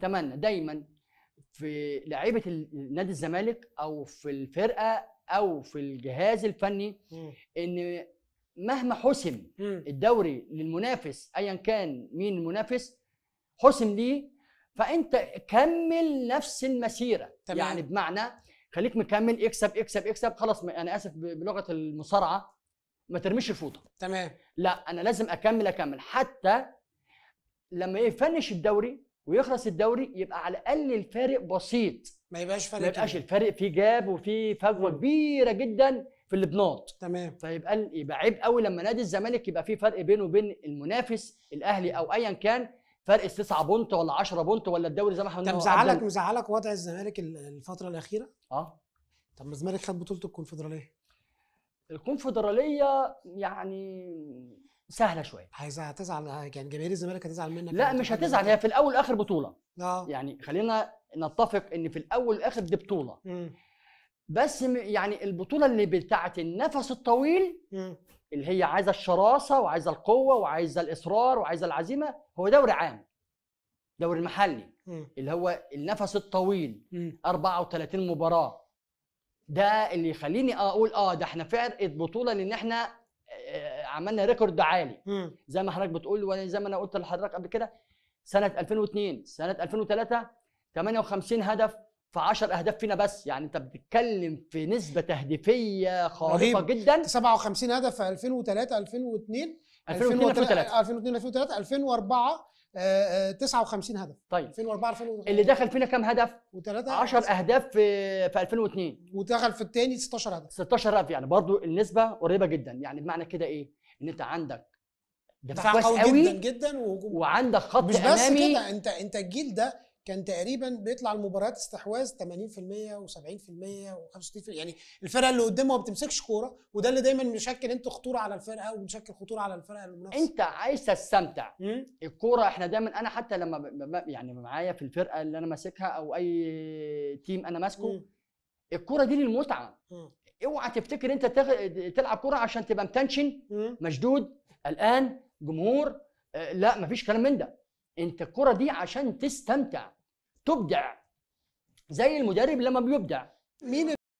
اتمنى دايما في لعيبه نادي الزمالك او في الفرقه او في الجهاز الفني ان مهما حسم الدوري للمنافس ايا كان مين المنافس حسم ليه فانت كمل نفس المسيره تمام. يعني بمعنى خليك مكمل اكسب اكسب اكسب خلاص انا اسف بلغه المصارعه ما ترميش الفوطه تمام لا انا لازم اكمل اكمل حتى لما يفنش الدوري ويخلص الدوري يبقى على الاقل الفارق بسيط ما يبقاش فارق ما يبقاش كبير. فيه في جاب وفي فجوه كبيره جدا في البناط تمام فيبقى يبقى عيب قوي لما نادي الزمالك يبقى في فرق بينه وبين المنافس الاهلي او ايا كان فرق 9 بونت ولا 10 بونت ولا الدوري زي ما احنا طب مزعلك مزعلك وضع الزمالك الفتره الاخيره؟ اه طب ما الزمالك خد بطوله الكونفدراليه الكونفدراليه يعني سهله شويه هتزعل آه، يعني جماهير الزمالك هتزعل منك لا مش هتزعل هي في الاول والاخر بطوله اه يعني خلينا نتفق ان في الاول والاخر دي بطوله م. بس يعني البطوله اللي بتاعه النفس الطويل م. اللي هي عايزه الشراسه وعايزه القوه وعايزه الاصرار وعايزه العزيمه هو دوري عام دوري المحلي م. اللي هو النفس الطويل م. 34 مباراه ده اللي يخليني اقول اه ده احنا فعلا بطوله لان احنا عملنا ريكورد عالي زي ما حضرتك بتقول وانا زي ما انا قلت لحضرتك قبل كده سنه 2002 سنه 2003 58 هدف في 10 اهداف فينا بس يعني انت بتتكلم في نسبه تهديفيه خارقه جدا 57 هدف في 2003 2002 2002 2003 2002 2003 2004 59 هدف طيب 2004 2005 اللي دخل فينا كام هدف؟ 10 اهداف في في 2002 ودخل في الثاني 16 هدف 16 هدف يعني برضو النسبه قريبه جدا يعني بمعنى كده ايه؟ ان انت عندك دفاع قوي, قوي قوي جدا جدا وهجوم وعندك خط مش بس امامي كده انت انت الجيل ده كان تقريبا بيطلع المباريات استحواذ 80% و70% و65% يعني الفرقه اللي قدامه ما بتمسكش كوره وده اللي دايما مشكل انت خطوره على الفرقه ومشكل خطوره على الفرقه المنافسه انت عايز تستمتع الكوره احنا دايما انا حتى لما يعني معايا في الفرقه اللي انا ماسكها او اي تيم انا ماسكه الكوره دي للمتعه اوعى تفتكر انت تغ... تلعب كره عشان تبقى متنشن مشدود قلقان جمهور آه، لا مفيش كلام من ده انت الكره دي عشان تستمتع تبدع زي المدرب لما بيبدع مين